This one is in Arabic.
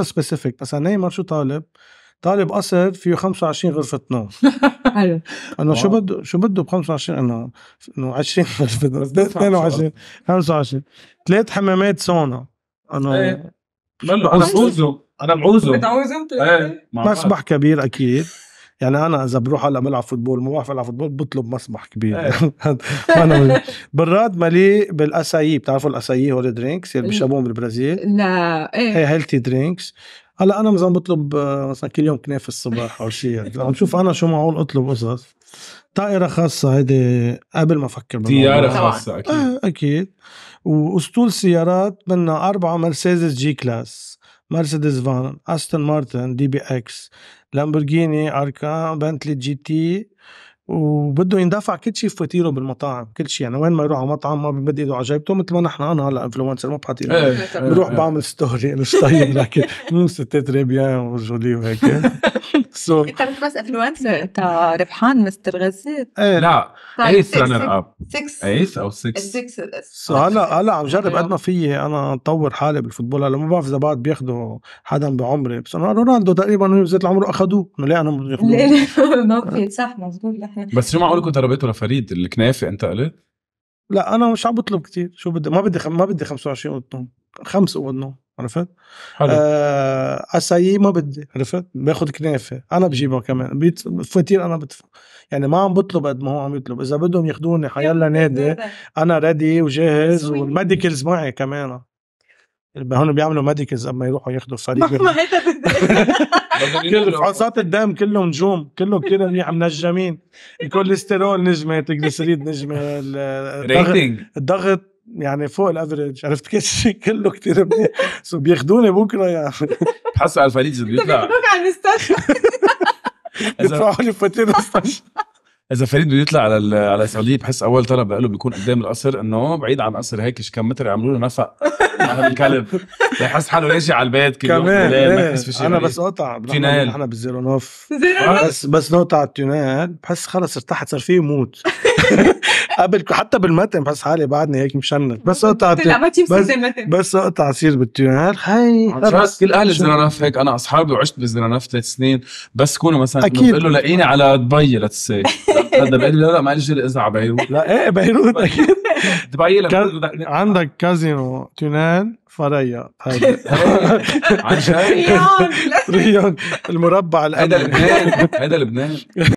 سبيسيفيك بس انا شو طالب طالب قصر فيه 25 غرفه نوم حلو انه شو بده شو بده ب 25 انه انه 20 غرفه نوم 22 25 ثلاث حمامات سونا انه ايه. انا بعوزه انا بعوزه بتعوزه إيه. مسبح كبير اكيد يعني انا اذا بروح هلا بلعب فوتبول ما بعرف العب فوتبول بطلب مسمح كبير يعني انا بالراد مليء بالاسايي بتعرفوا الاسايي هو درينكس اللي بيشربوهم بالبرازيل لا ايه هيلثي إيه، درينكس هلا انا مثلا بطلب آه، مثلا كل يوم كنافه الصبح او شيء عم شوف انا شو معقول اطلب قصص طائره خاصه هيدي قبل ما افكر طياره خاصه اكيد إيه، اكيد واسطول سيارات بدنا اربعه مرسيدس جي كلاس مرسيدس فان استون مارتن دي بي اكس لامبورجيني اركان بنتلي جي تي وبده يندفع كل شيء فواتيره بالمطاعم كل شيء يعني وين ما يروح على مطعم ما بيمد ايده على جيبته مثل ما نحن انا هلا انفلونسر ما بحط ايده إيه، إيه، بروح إيه. بعمل ستوري مش طيب لكن مو ستات ريبيان وجولي وهيك سو انت بس انفلونسر انت ربحان مستر غزال ايه لا ايس طيب، رانر اب ايس او 6 سو هلا هلا عم جرب قد ما فيي انا اطور حالي بالفوتبول هلا ما بعرف اذا بعد بياخذوا حدا بعمري بس انا رونالدو تقريبا زيت عمره اخذوه انه ليه انا ما ليه ما في صح مزبوط بس شو معقول كنت ربيته لفريد الكنافه انت قلت؟ لا انا مش عم بطلب كثير شو بدي ما بدي خم... ما بدي 25 اوضه نوم خمس اوضه نوم عرفت؟ حلو آه اسايي ما بدي عرفت؟ باخذ كنافه انا بجيبها كمان بيت... فواتير انا بدفع يعني ما عم بطلب قد ما هو عم يطلب اذا بدهم ياخذوني حيلا نادي انا ريدي وجاهز والميديكلز معي كمان هون بيعملوا ميديكلز اما يروحوا ياخذوا فريق ما هيدا فحوصات الدم كله نجوم كله كده منيح منجمين الكوليسترول نجمه التريجليسيريد نجمه الضغط يعني فوق الافرج عرفت كيف شيء كله كثير منيح سو بياخذوني بكره يعني بحس على الفريج بيطلع بياخذوك على المستشفى بيدفعوا لي فواتير المستشفى اذا فريد بده يطلع على على السعوديه بحس اول طلب له بيكون قدام القصر انه بعيد عن القصر هيك كم متر يعملوا له نفق على الكلب بحس حاله ليش على البيت كل كمان يوم ما يحس في شيء انا بس نقطع تينال احنا نوف بس بس نقطع على التينال بحس خلص ارتحت صار فيه موت قبل حتى بالمتن بحس حالي بعدني هيك مشنت بس اقطع بس بس اقطع سير بالتينال هاي كل اهل نوف هيك انا اصحابي وعشت نوف ثلاث سنين بس كونوا مثلا اكيد بقول له لاقيني على دبي لتس هذا بقول لا لا معلش اذا على بيروت لا ايه بيروت اكيد دبي عندك كازينو تونان فريا هذا عشان ريون المربع الامني هذا لبنان هذا لبنان